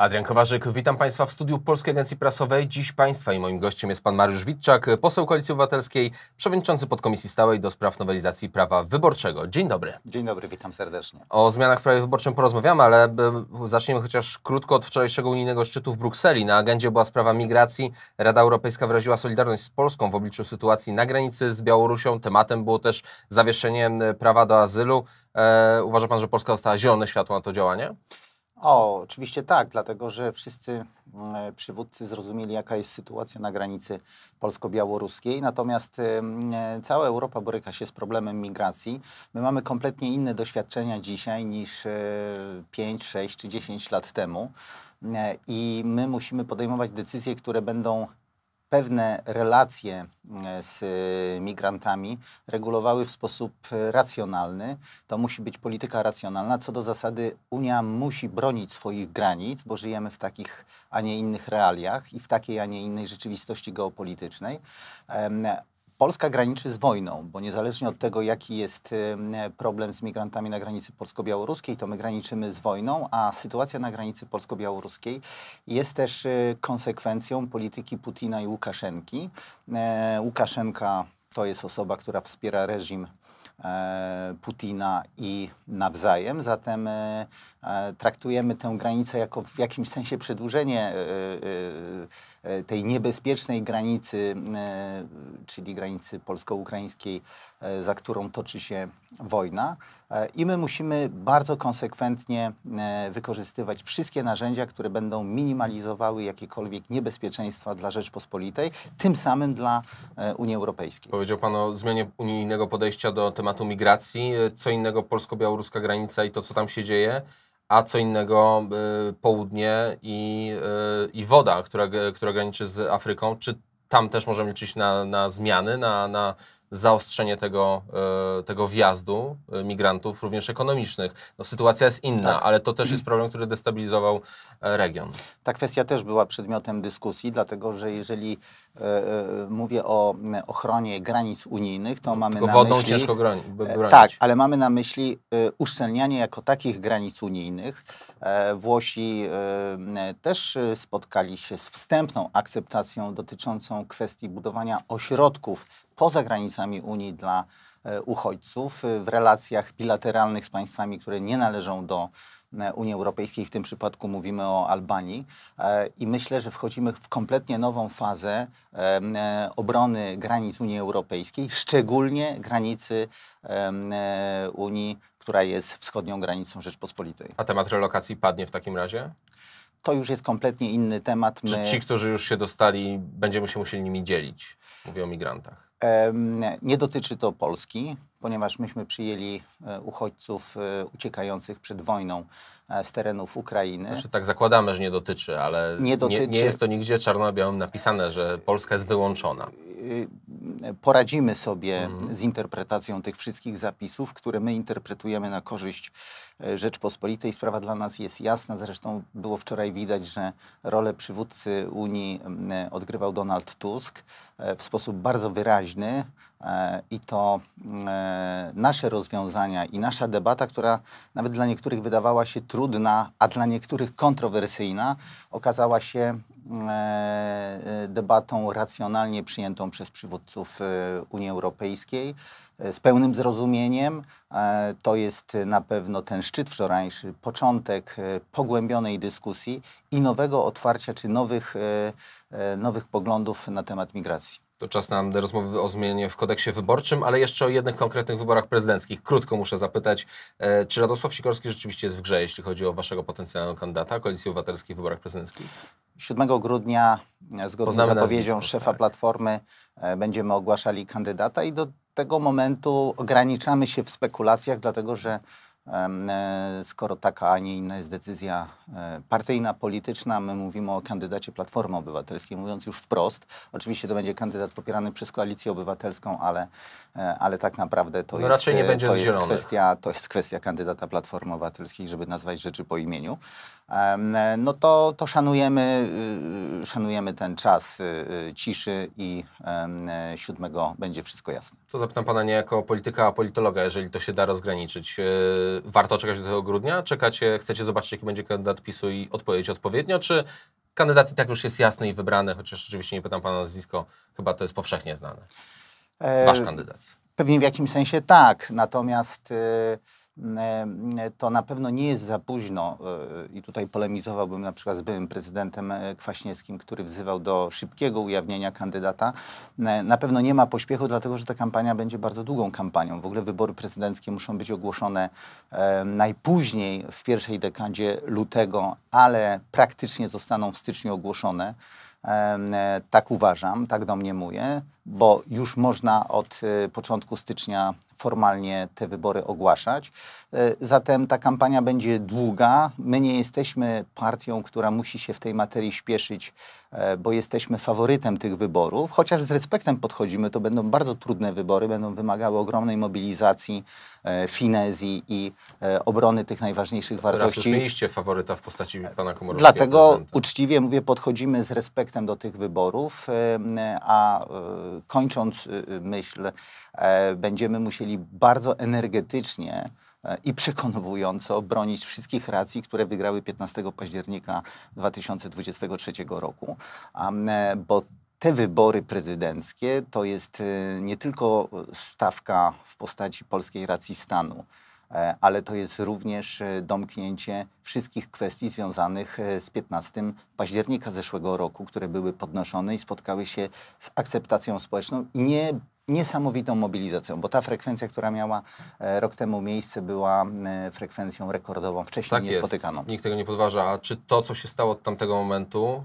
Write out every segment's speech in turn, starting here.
Adrian Kowarzyk, witam Państwa w studiu Polskiej Agencji Prasowej. Dziś Państwa i moim gościem jest Pan Mariusz Witczak, poseł Koalicji Obywatelskiej, przewodniczący podkomisji stałej do spraw nowelizacji prawa wyborczego. Dzień dobry. Dzień dobry, witam serdecznie. O zmianach w prawie wyborczym porozmawiamy, ale e, zacznijmy chociaż krótko od wczorajszego unijnego szczytu w Brukseli. Na agendzie była sprawa migracji. Rada Europejska wyraziła solidarność z Polską w obliczu sytuacji na granicy z Białorusią. Tematem było też zawieszenie prawa do azylu. Eee, uważa Pan, że Polska dostała zielone światło na to działanie? O, oczywiście tak, dlatego że wszyscy mm, e, przywódcy zrozumieli, jaka jest sytuacja na granicy polsko-białoruskiej. Natomiast e, e, cała Europa boryka się z problemem migracji. My mamy kompletnie inne doświadczenia dzisiaj niż 5, 6 czy 10 lat temu. I my musimy podejmować decyzje, które będą pewne relacje e, z e, migrantami regulowały w sposób e, racjonalny. To musi być polityka racjonalna. Co do zasady, Unia musi bronić swoich granic, bo żyjemy w takich, a nie innych realiach i w takiej, a nie innej rzeczywistości geopolitycznej. Polska graniczy z wojną, bo niezależnie od tego, jaki jest problem z migrantami na granicy polsko-białoruskiej, to my graniczymy z wojną, a sytuacja na granicy polsko-białoruskiej jest też e, konsekwencją polityki Putina i Łukaszenki. E, Łukaszenka to jest osoba, która wspiera reżim e, Putina i nawzajem. Zatem traktujemy tę granicę jako w jakimś sensie przedłużenie E, tej niebezpiecznej granicy, e, czyli granicy polsko-ukraińskiej, e, za którą toczy się wojna. I my musimy bardzo konsekwentnie wykorzystywać wszystkie narzędzia, które będą minimalizowały jakiekolwiek niebezpieczeństwa dla Rzeczpospolitej, tym samym dla Unii Europejskiej. Powiedział Pan o zmianie unijnego podejścia do tematu migracji. Co innego polsko-białoruska granica i to, co tam się dzieje a co innego y, południe i, y, i woda, która, która graniczy z Afryką. Czy tam też możemy liczyć na, na zmiany, na, na zaostrzenie tego, e, tego wjazdu e, migrantów, również ekonomicznych. No, sytuacja jest inna, tak. ale to też jest problem, który destabilizował e, region. Ta kwestia też była przedmiotem dyskusji, dlatego że jeżeli mówię o ochronie granic unijnych, to mamy Tylko na wodą ciężko bronić. Tak, ale mamy na myśli uszczelnianie jako takich granic unijnych. Włosi też spotkali się z wstępną akceptacją dotyczącą kwestii budowania ośrodków poza granicami Unii dla e, uchodźców e, w relacjach bilateralnych z państwami, które nie należą do e, Unii Europejskiej, w tym przypadku mówimy o Albanii i myślę, że wchodzimy w kompletnie nową fazę obrony granic Unii Europejskiej, szczególnie granicy Unii, która jest wschodnią granicą Rzeczpospolitej. A temat relokacji padnie w takim razie? To już jest kompletnie inny temat. My... Czy ci, którzy już się dostali, będziemy się musieli nimi dzielić? Mówię o migrantach. Nie dotyczy to Polski, ponieważ myśmy przyjęli e, uchodźców e, uciekających przed wojną e, z terenów Ukrainy. Znaczy, tak zakładamy, że nie dotyczy, ale nie, dotyczy... nie, nie jest to nigdzie czarno-białym napisane, że Polska jest wyłączona. Y, poradzimy sobie mhm. z interpretacją tych wszystkich zapisów, które my interpretujemy na korzyść e, Rzeczpospolitej. Sprawa dla nas jest jasna. Zresztą było wczoraj widać, że rolę przywódcy Unii e, odgrywał Donald Tusk e, w sposób bardzo wyraźny. I to nasze rozwiązania i nasza debata, która nawet dla niektórych wydawała się trudna, a dla niektórych kontrowersyjna, okazała się E, e, debatą racjonalnie przyjętą przez przywódców e, Unii Europejskiej, z pełnym zrozumieniem. To jest na pewno ten szczyt wczorajszy, początek pogłębionej dyskusji i nowego otwarcia czy nowych, nowych poglądów na temat migracji. To czas na rozmowy o zmianie w kodeksie wyborczym, ale jeszcze o jednych konkretnych wyborach prezydenckich. Krótko muszę zapytać, e, czy Radosław Sikorski rzeczywiście jest w grze, jeśli chodzi o waszego potencjalnego kandydata Koalicji Obywatelskiej w wyborach prezydenckich? 7 grudnia, e, zgodnie Poznamy z zapowiedzią nazwisko, szefa tak. Platformy, e, będziemy ogłaszali kandydata i do tego momentu ograniczamy się w spekulacjach, dlatego że E, skoro taka, a nie inna jest decyzja e, partyjna, polityczna, my mówimy o kandydacie Platformy Obywatelskiej, mówiąc już wprost. Oczywiście to będzie kandydat popierany przez Koalicję Obywatelską, ale, e, ale tak naprawdę to, no jest, raczej nie będzie to, jest kwestia, to jest kwestia kandydata Platformy Obywatelskiej, żeby nazwać rzeczy po imieniu no to, to szanujemy, y, szanujemy ten czas y, y, ciszy i 7 będzie wszystko jasne. To zapytam Pana nie jako polityka, a politologa, jeżeli to się da rozgraniczyć. Warto czekać do tego grudnia? Czekacie, chcecie zobaczyć, jaki będzie kandydat PiSu i odpowiedzieć odpowiednio, czy kandydat i tak już jest jasny i wybrany, chociaż oczywiście nie pytam Pana nazwisko, chyba to jest powszechnie znane. E, Wasz kandydat. Pewnie w jakimś sensie tak, natomiast... Yy E, to na pewno nie jest za późno e, i tutaj polemizowałbym na przykład z byłym prezydentem e, Kwaśniewskim, który wzywał do szybkiego ujawnienia kandydata. Na pewno nie ma pośpiechu, dlatego że ta kampania będzie bardzo długą kampanią. W ogóle wybory prezydenckie muszą być ogłoszone najpóźniej w pierwszej dekadzie lutego, ale praktycznie zostaną w styczniu ogłoszone. Tak uważam, tak domniemuję bo już można od y, początku stycznia formalnie te wybory ogłaszać. Y, zatem ta kampania będzie długa. My nie jesteśmy partią, która musi się w tej materii śpieszyć, y, bo jesteśmy faworytem tych wyborów, chociaż z respektem podchodzimy. To będą bardzo trudne wybory, będą wymagały ogromnej mobilizacji, finezji i obrony tych najważniejszych wartości. Teraz mieliście faworyta w postaci pana Komorowskiego. Dlatego prezydenta. uczciwie mówię, podchodzimy z respektem do tych wyborów, a kończąc y, y, myśl, e, będziemy musieli bardzo energetycznie e, i przekonująco bronić wszystkich racji, które wygrały 15 października 2023 roku, e, bo te wybory prezydenckie to jest y, nie tylko stawka w postaci polskiej racji stanu, E, ale to jest również e, domknięcie wszystkich kwestii związanych e, z 15 października zeszłego roku, które były podnoszone i spotkały się z akceptacją społeczną i nie niesamowitą mobilizacją, bo ta frekwencja, która miała rok temu miejsce, była frekwencją rekordową, wcześniej tak niespotykaną. Jest. Nikt tego nie podważa. A czy to, co się stało od tamtego momentu,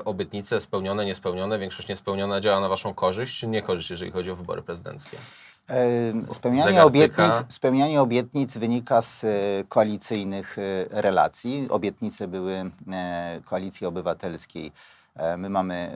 e, obietnice spełnione, niespełnione, większość niespełniona działa na waszą korzyść, czy niekorzyść, jeżeli chodzi o wybory prezydenckie? Spełnianie obietnic, spełnianie obietnic wynika z e, koalicyjnych e, relacji. Obietnice były e, koalicji obywatelskiej. My mamy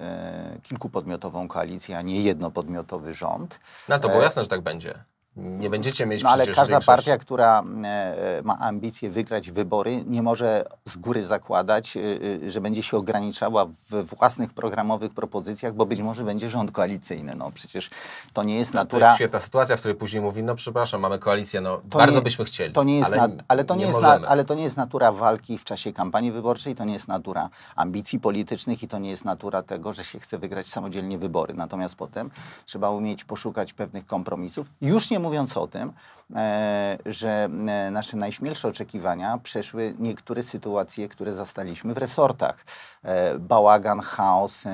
kilkupodmiotową koalicję, a nie jednopodmiotowy rząd. No to było jasne, że tak będzie. Nie będziecie mieć No ale każda większości. partia, która e, ma ambicje wygrać wybory, nie może z góry zakładać, e, e, że będzie się ograniczała w własnych programowych propozycjach, bo być może będzie rząd koalicyjny. No przecież to nie jest no, natura... to jest świetna sytuacja, w której później mówi, no przepraszam, mamy koalicję, no to bardzo nie, byśmy chcieli, to nie jest ale, to nie, jest ale to nie jest natura walki w czasie kampanii wyborczej, to nie jest natura ambicji politycznych i to nie jest natura tego, że się chce wygrać samodzielnie wybory. Natomiast potem trzeba umieć poszukać pewnych kompromisów. Już nie mówiąc o tym, e, że e, nasze najśmielsze oczekiwania przeszły niektóre sytuacje, które zastaliśmy w resortach. E, bałagan, chaos,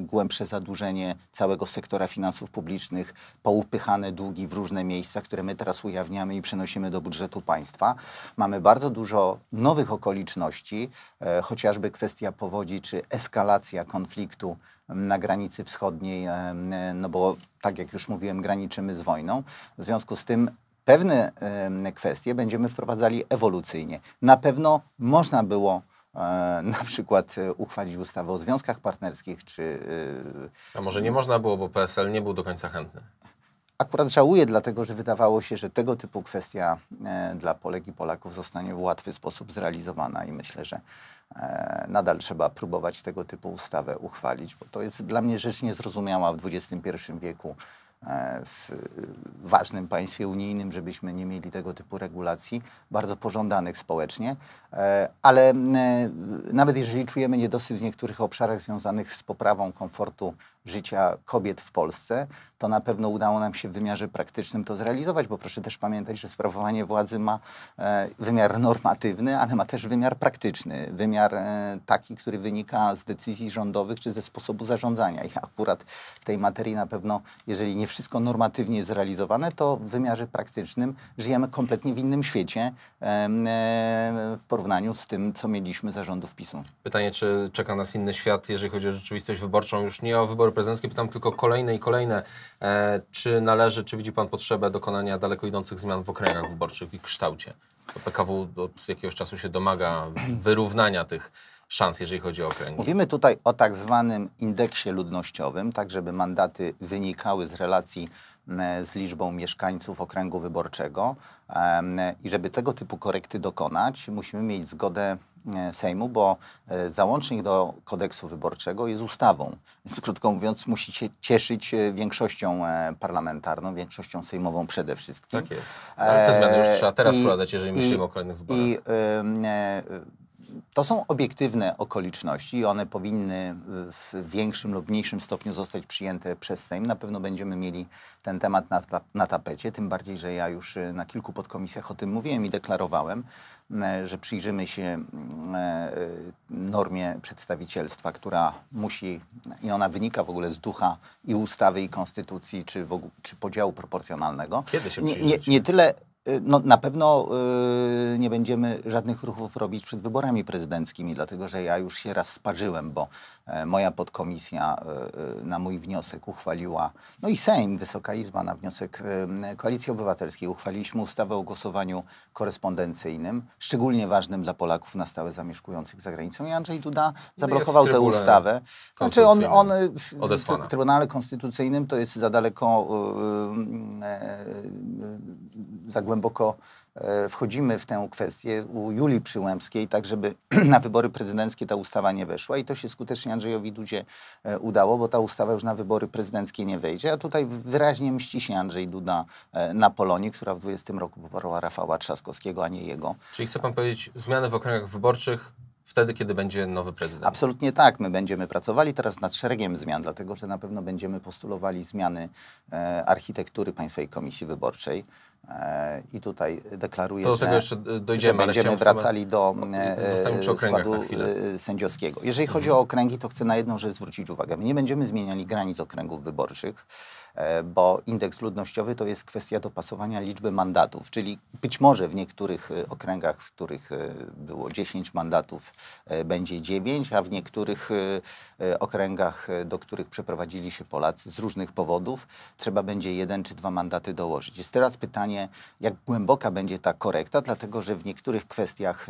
głębsze zadłużenie całego sektora finansów publicznych, poupychane długi w różne miejsca, które my teraz ujawniamy i przenosimy do budżetu państwa. Mamy bardzo dużo nowych okoliczności, chociażby kwestia powodzi czy eskalacja konfliktu na granicy wschodniej, e, no bo tak jak już mówiłem, graniczymy z wojną. W związku z tym pewne e, kwestie będziemy wprowadzali ewolucyjnie. Na pewno można było e, na przykład uchwalić ustawę o związkach partnerskich, czy... A może nie można było, bo PSL nie był do końca chętny? Akurat żałuję, dlatego że wydawało się, że tego typu kwestia dla Polek i Polaków zostanie w łatwy sposób zrealizowana i myślę, że E, nadal trzeba próbować tego typu ustawę uchwalić, bo to jest dla mnie rzecz niezrozumiała w XXI wieku e, w ważnym państwie unijnym, żebyśmy nie mieli tego typu regulacji, bardzo pożądanych społecznie, e, ale nawet jeżeli czujemy niedosyt w niektórych obszarach związanych z poprawą komfortu życia kobiet w Polsce, to na pewno udało nam się w wymiarze praktycznym to zrealizować, bo proszę też pamiętać, że sprawowanie władzy ma e, wymiar normatywny, ale ma też wymiar praktyczny, wymiar e, taki, który wynika z decyzji rządowych czy ze sposobu zarządzania. I akurat w tej materii na pewno, jeżeli nie wszystko normatywnie jest zrealizowane, to w wymiarze praktycznym żyjemy kompletnie w innym świecie e, w porównaniu z tym, co mieliśmy zarządów PiSu. Pytanie, czy czeka nas inny świat, jeżeli chodzi o rzeczywistość wyborczą, już nie o wybory wybory prezydenckie. Pytam tylko kolejne i kolejne. E, czy należy, czy widzi Pan potrzebę dokonania daleko idących zmian w okręgach wyborczych i kształcie? PKW od jakiegoś czasu się domaga wyrównania tych szans, jeżeli chodzi o okręgi. Mówimy tutaj o tak zwanym indeksie ludnościowym, tak żeby mandaty wynikały z relacji z liczbą mieszkańców okręgu wyborczego. I żeby tego typu korekty dokonać, musimy mieć zgodę E, Sejmu, bo e, załącznik do kodeksu wyborczego jest ustawą. Więc krótko mówiąc, musi się cieszyć e, większością parlamentarną, większością sejmową przede wszystkim. Tak jest. Ale te zmiany już trzeba teraz wprowadzać, jeżeli myślimy i, o kolejnych wyborach. I, y, y, y, to są obiektywne okoliczności i one powinny y, w większym lub mniejszym stopniu zostać przyjęte przez Sejm. Na pewno będziemy mieli ten temat na, na tapecie, tym bardziej, że ja już y, na kilku podkomisjach o tym mówiłem i deklarowałem, y, że przyjrzymy się mm, normie przedstawicielstwa, która musi, i ona wynika w ogóle z ducha i ustawy, i konstytucji, czy, ogóle, czy podziału proporcjonalnego. Kiedy się przyjrzymy? nie, nie, nie tyle Y, no, na pewno y, nie będziemy żadnych ruchów robić przed wyborami prezydenckimi, dlatego że ja już się raz sparzyłem, bo e, moja podkomisja e, e, na mój wniosek uchwaliła, no i Sejm, Wysoka Izba na wniosek Koalicji Obywatelskiej, uchwaliliśmy ustawę o głosowaniu korespondencyjnym, szczególnie ważnym dla Polaków na stałe zamieszkujących za granicą. I Andrzej Duda no zablokował tę ustawę. Znaczy on, on w, w, Trybunale Konstytucyjnym to jest za daleko yy, głęboko e, wchodzimy w tę kwestię u Julii Przyłębskiej, tak żeby na wybory prezydenckie ta ustawa nie weszła i to się skutecznie Andrzejowi Dudzie e, udało, bo ta ustawa już na wybory prezydenckie nie wejdzie, a tutaj wyraźnie mści się Andrzej Duda e, na Polonii, która w 20 roku poparła Rafała Trzaskowskiego, a nie jego. Czyli chce pan powiedzieć, zmiany w okręgach wyborczych wtedy, kiedy będzie nowy prezydent. Absolutnie tak. My będziemy pracowali teraz nad szeregiem zmian, dlatego że na pewno będziemy postulowali zmiany e, architektury Państwowej Komisji Wyborczej. E, I tutaj deklaruję, to do tego jeszcze e, dojdziemy, że będziemy wracali do e, e składu e, sędziowskiego. Jeżeli chodzi mhm. o okręgi, to chcę na jedną rzecz zwrócić uwagę. My nie będziemy zmieniali granic okręgów wyborczych. E, bo indeks ludnościowy to jest kwestia dopasowania liczby mandatów, czyli być może w niektórych e, okręgach, w których e, było 10 mandatów, będzie 9, a w niektórych okręgach, do których przeprowadzili się Polacy z różnych powodów, trzeba będzie jeden czy dwa mandaty dołożyć. Jest teraz pytanie, jak głęboka będzie ta korekta, dlatego że w niektórych kwestiach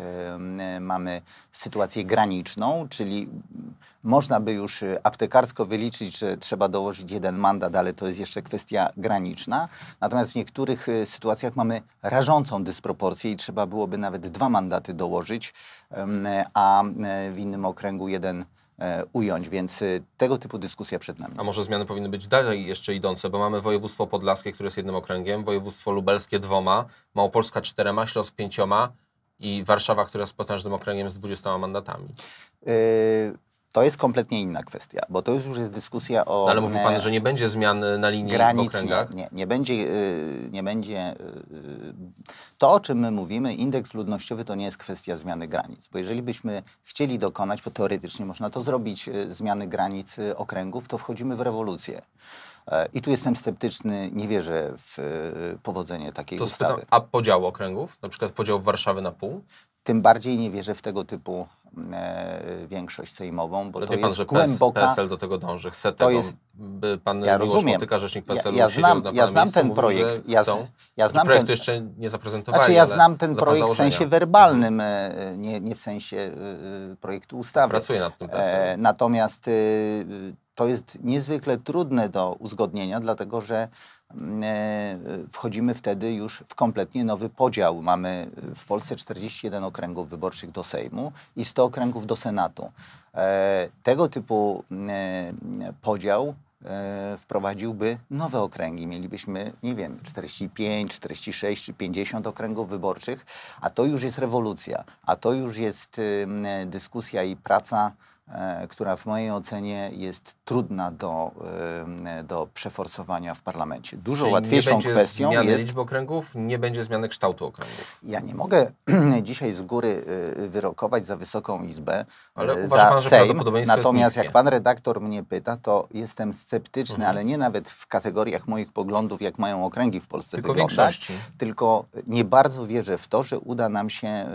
mamy sytuację graniczną, czyli można by już aptekarsko wyliczyć, że trzeba dołożyć jeden mandat, ale to jest jest jeszcze kwestia graniczna. Natomiast w niektórych y, sytuacjach mamy rażącą dysproporcję i trzeba byłoby nawet dwa mandaty dołożyć, a e, w innym okręgu jeden e, ująć, więc y, tego typu dyskusja przed nami. A może zmiany powinny być dalej jeszcze idące, bo mamy województwo podlaskie, które jest jednym okręgiem, województwo lubelskie dwoma, Małopolska czterema, Śląsk pięcioma i Warszawa, która jest potężnym okręgiem z dwudziestoma mandatami. Y, to jest kompletnie inna kwestia, bo to już jest dyskusja o. No ale mówił Pan, e, że nie będzie zmian e, na linii granic, w okręgach? Nie, nie, będzie. E, nie będzie to, o czym my mówimy, indeks ludnościowy to nie jest kwestia zmiany granic, bo jeżeli byśmy chcieli dokonać, bo teoretycznie można to zrobić, zmiany granic okręgów, to wchodzimy w rewolucję. I tu jestem sceptyczny, nie wierzę w powodzenie takiej to ustawy. Spytam, a podział okręgów? Na przykład podział Warszawy na pół? tym bardziej nie wierzę w tego typu mm, e, większość sejmową, bo to pan, że głęboka... PSL do tego dąży, chce to tego, jest... pan ja Miłosz rozumiem. Motyka, rzecznik PSL, ja, ja znam, ja znam ten mówi, projekt, ja, chcą. ja znam projekt ten... jeszcze nie zaprezentowali, Znaczy ja znam ten projekt w sensie mhm. werbalnym, mhm. nie, nie w sensie y, projektu ustawy. Pracuję nad tym PSL. E, natomiast y, to jest niezwykle trudne do uzgodnienia, dlatego że mm, e, wchodzimy wtedy już w kompletnie nowy podział. Mamy e, w Polsce 41 okręgów wyborczych do Sejmu i 100 okręgów do Senatu. E, tego typu mm, podział wprowadziłby nowe okręgi. Mielibyśmy, nie wiem, 45, 46 czy 50 okręgów wyborczych, a to już jest rewolucja, a to już jest dyskusja i praca E, która w mojej ocenie jest trudna do, e, do przeforsowania w parlamencie. Dużo Czyli łatwiejszą kwestią zmiany jest... liczby okręgów, nie będzie zmiany kształtu okręgów. Ja nie mogę dzisiaj z góry e, wyrokować za Wysoką Izbę, ale za pan, Sejm. Natomiast jak pan redaktor mnie pyta, to jestem sceptyczny, mhm. ale nie nawet w kategoriach moich poglądów, jak mają okręgi w Polsce tylko wyglądać, większości. tylko nie bardzo wierzę w to, że uda nam się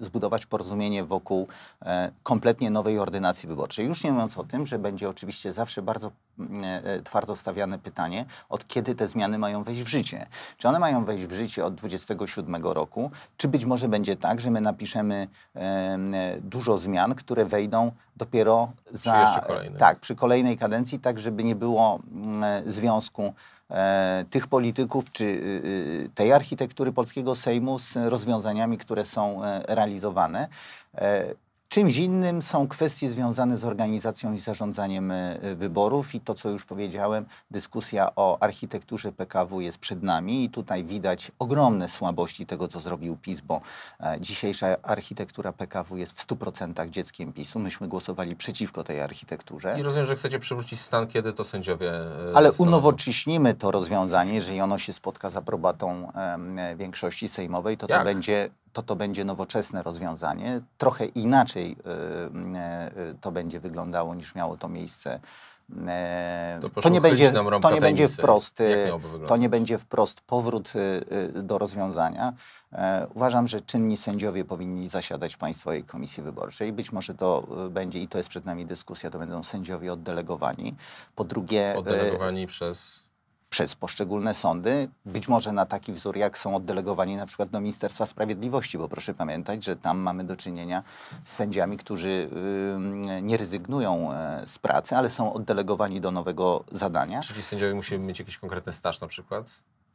zbudować porozumienie wokół E, kompletnie nowej ordynacji wyborczej. Już nie mówiąc o tym, że będzie oczywiście zawsze bardzo mm, e, e, twardo stawiane pytanie, od kiedy te zmiany mają wejść w życie. Czy one mają wejść w życie od 27 roku, czy być może będzie tak, że my napiszemy dużo zmian, które wejdą dopiero za... Przy tak, przy kolejnej kadencji, tak żeby nie było mm, związku tych polityków czy y, y, tej architektury polskiego Sejmu z rozwiązaniami, które są realizowane. Czymś innym są kwestie związane z organizacją i zarządzaniem e, wyborów i to, co już powiedziałem, dyskusja o architekturze PKW jest przed nami i tutaj widać ogromne słabości tego, co zrobił PiS, bo e, dzisiejsza architektura PKW jest w 100% dzieckiem PiSu. Myśmy głosowali przeciwko tej architekturze. I rozumiem, że chcecie przywrócić stan, kiedy to sędziowie... E, Ale unowocześnimy to rozwiązanie, jeżeli ono się spotka z aprobatą większości sejmowej, to Jak? to będzie to to będzie nowoczesne rozwiązanie. Trochę inaczej y, y, y, to będzie wyglądało niż miało to miejsce e, to, to, nie będzie, to nie będzie wprost, to nie będzie wprost powrót do rozwiązania. E, uważam, że czynni sędziowie powinni zasiadać w Państwowej Komisji Wyborczej. Być może to będzie, i to jest przed nami dyskusja, to będą sędziowie oddelegowani. Po drugie... Oddelegowani przez przez poszczególne sądy, być może na taki wzór, jak są oddelegowani na przykład do Ministerstwa Sprawiedliwości, bo proszę pamiętać, że tam mamy do czynienia z sędziami, którzy y, nie rezygnują e, z pracy, ale są oddelegowani do nowego zadania. Czyli sędziowie musieli mieć jakiś konkretny staż na przykład?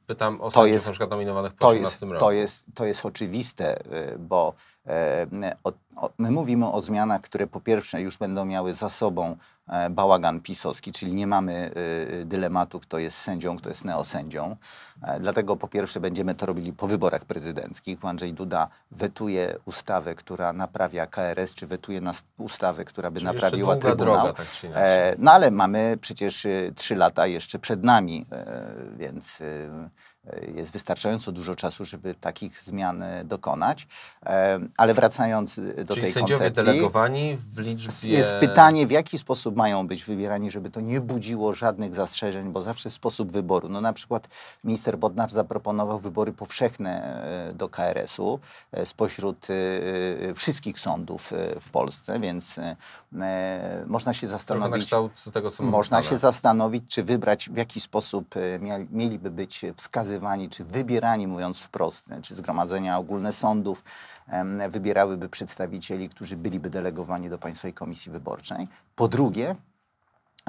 Pytam o to sędziów jest, na przykład nominowanych po 18 roku. To jest, to jest oczywiste, y, bo e, od my mówimy o zmianach, które po pierwsze już będą miały za sobą e, bałagan pisowski, czyli nie mamy y, y, dylematu, kto jest sędzią, kto jest neosędzią. E, dlatego po pierwsze będziemy to robili po wyborach prezydenckich. Andrzej Duda wetuje ustawę, która naprawia KRS, czy wetuje nas ustawę, która by czyli naprawiła Trybunał. Droga, tak e, no ale mamy przecież y, trzy lata jeszcze przed nami, więc E, jest wystarczająco dużo czasu, żeby takich zmian e, dokonać. E, ale wracając do Czyli tej sędziowie koncepcji... delegowani w liczbie... Jest pytanie, w jaki sposób mają być wybierani, żeby to nie budziło żadnych zastrzeżeń, bo zawsze sposób wyboru. No na przykład minister Bodnar zaproponował wybory powszechne do KRS-u spośród wszystkich sądów w Polsce, więc można się zastanowić... na kształt tego, co Można się zastanowić, czy wybrać, w jaki sposób mieliby być wskazywani wskazywani czy wybierani, mówiąc wprost, czy zgromadzenia ogólne sądów wybierałyby przedstawicieli, którzy byliby delegowani do Państwowej Komisji Wyborczej. Po drugie,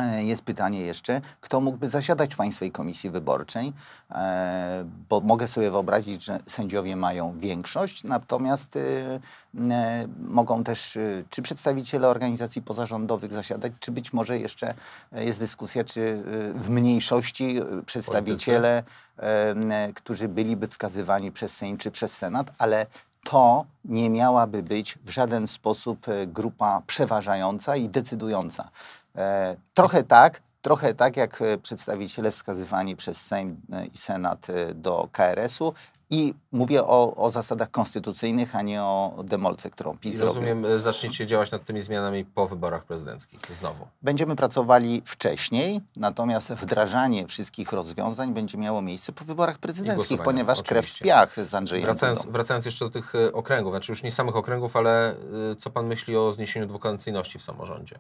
E, jest pytanie jeszcze, kto mógłby zasiadać w Państwowej Komisji Wyborczej, e, bo mogę sobie wyobrazić, że sędziowie mają większość, natomiast y, e, mogą też y, czy przedstawiciele organizacji pozarządowych zasiadać, czy być może jeszcze jest dyskusja, czy y, w mniejszości przedstawiciele, którzy byliby wskazywani przez Sejm czy przez Senat, ale to nie miałaby być w żaden sposób grupa przeważająca i decydująca. E, trochę tak, trochę tak jak e, przedstawiciele wskazywani przez Sejm e, i Senat do KRS-u. I mówię o, o zasadach konstytucyjnych, a nie o demolce, którą PiS zrobił. Rozumiem, robił. zaczniecie działać nad tymi zmianami po wyborach prezydenckich znowu. Będziemy pracowali wcześniej, natomiast wdrażanie wszystkich rozwiązań będzie miało miejsce po wyborach prezydenckich, ponieważ oczywiście. krew w piach z Andrzejem wracając, wracając jeszcze do tych okręgów, znaczy już nie samych okręgów, ale co pan myśli o zniesieniu dwukadencyjności w samorządzie?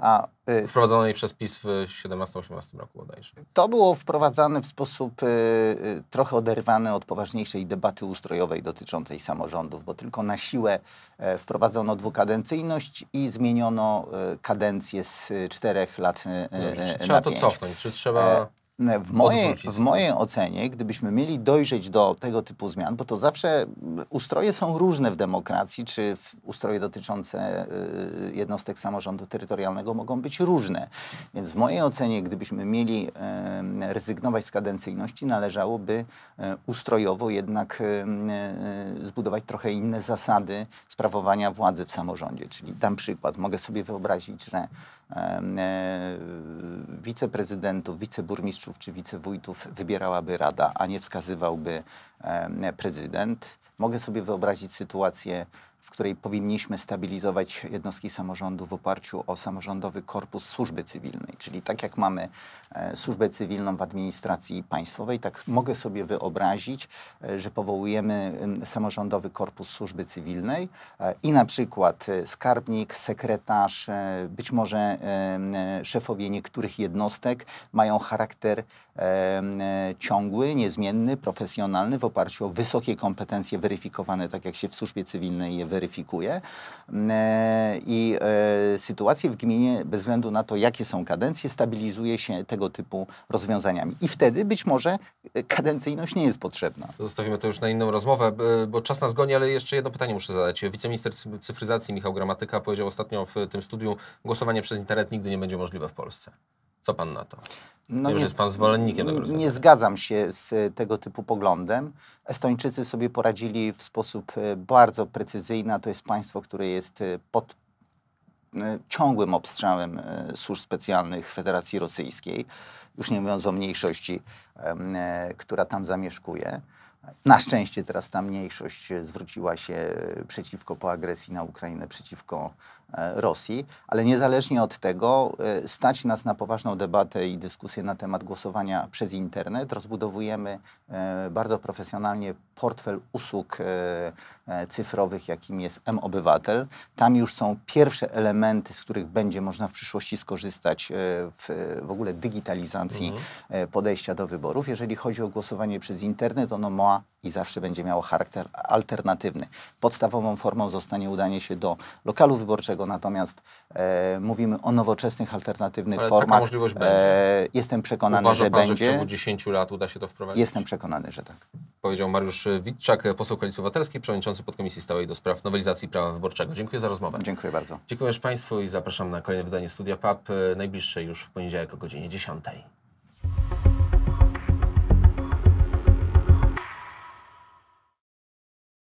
A, y, Wprowadzonej przez PiS w 17-18 roku bodajże. To było wprowadzane w sposób y, y, trochę oderwany od poważniejszej debaty ustrojowej dotyczącej samorządów, bo tylko na siłę e, wprowadzono dwukadencyjność i zmieniono e, kadencję z czterech lat y, Dobrze, Czy trzeba to cofnąć? Czy trzeba w mojej, w mojej ocenie, gdybyśmy mieli dojrzeć do tego typu zmian, bo to zawsze ustroje są różne w demokracji, czy ustroje dotyczące y, jednostek samorządu terytorialnego mogą być różne. Więc w mojej ocenie, gdybyśmy mieli rezygnować z kadencyjności, należałoby e, ustrojowo jednak e, e, zbudować trochę inne zasady sprawowania władzy w samorządzie. Czyli tam przykład. Mogę sobie wyobrazić, że E, wiceprezydentów, wiceburmistrzów czy wicewójtów wybierałaby Rada, a nie wskazywałby prezydent. Mogę sobie wyobrazić sytuację w której powinniśmy stabilizować jednostki samorządu w oparciu o samorządowy korpus służby cywilnej. Czyli tak jak mamy e, służbę cywilną w administracji państwowej, tak mogę sobie wyobrazić, e, że powołujemy e, samorządowy korpus służby cywilnej e, i na przykład e, skarbnik, sekretarz, e, być może szefowie niektórych jednostek mają charakter ciągły, niezmienny, profesjonalny w oparciu o wysokie kompetencje weryfikowane, tak jak się w służbie cywilnej je weryfikuje mm, e, i e, sytuację w gminie, bez względu na to, jakie są kadencje, stabilizuje się tego typu rozwiązaniami. I wtedy być może e, kadencyjność nie jest potrzebna. Zostawimy to już na inną rozmowę, bo czas nas goni, ale jeszcze jedno pytanie muszę zadać. Wiceminister cyfryzacji Michał Gramatyka powiedział ostatnio w tym studiu, głosowanie przez internet nigdy nie będzie możliwe w Polsce. Co pan na to? No Wiem, nie, że jest pan zwolennikiem tego rozwiązania. Nie zgadzam się z tego typu poglądem. Estończycy sobie poradzili w sposób e, bardzo precyzyjny. To jest państwo, które jest e, pod e, ciągłym obstrzałem służb specjalnych Federacji Rosyjskiej, już nie mówiąc o mniejszości, która tam zamieszkuje. Na szczęście teraz ta mniejszość zwróciła się przeciwko po agresji na Ukrainę, przeciwko E, Rosji, ale niezależnie od tego e, stać nas na poważną debatę i dyskusję na temat głosowania przez internet. Rozbudowujemy e, bardzo profesjonalnie portfel usług cyfrowych, jakim jest M-Obywatel. Tam już są pierwsze elementy, z których będzie można w przyszłości skorzystać w, w ogóle digitalizacji mhm. podejścia do wyborów. Jeżeli chodzi o głosowanie przez internet, ono ma i zawsze będzie miało charakter alternatywny. Podstawową formą zostanie udanie się do lokalu wyborczego, natomiast e, mówimy o nowoczesnych, alternatywnych Ale formach. Taka możliwość będzie. E, jestem przekonany, Uważa że pan, będzie. Że w ciągu 10 lat uda się to wprowadzić? Jestem przekonany, że tak. Powiedział Mariusz Witczak, poseł Koalicji Obywatelskiej, przewodniczący podkomisji stałej do spraw nowelizacji prawa wyborczego. Dziękuję za rozmowę. Dziękuję bardzo. Dziękuję Państwu i zapraszam na kolejne wydanie Studia PAP, e, najbliższe już w poniedziałek o godzinie 10.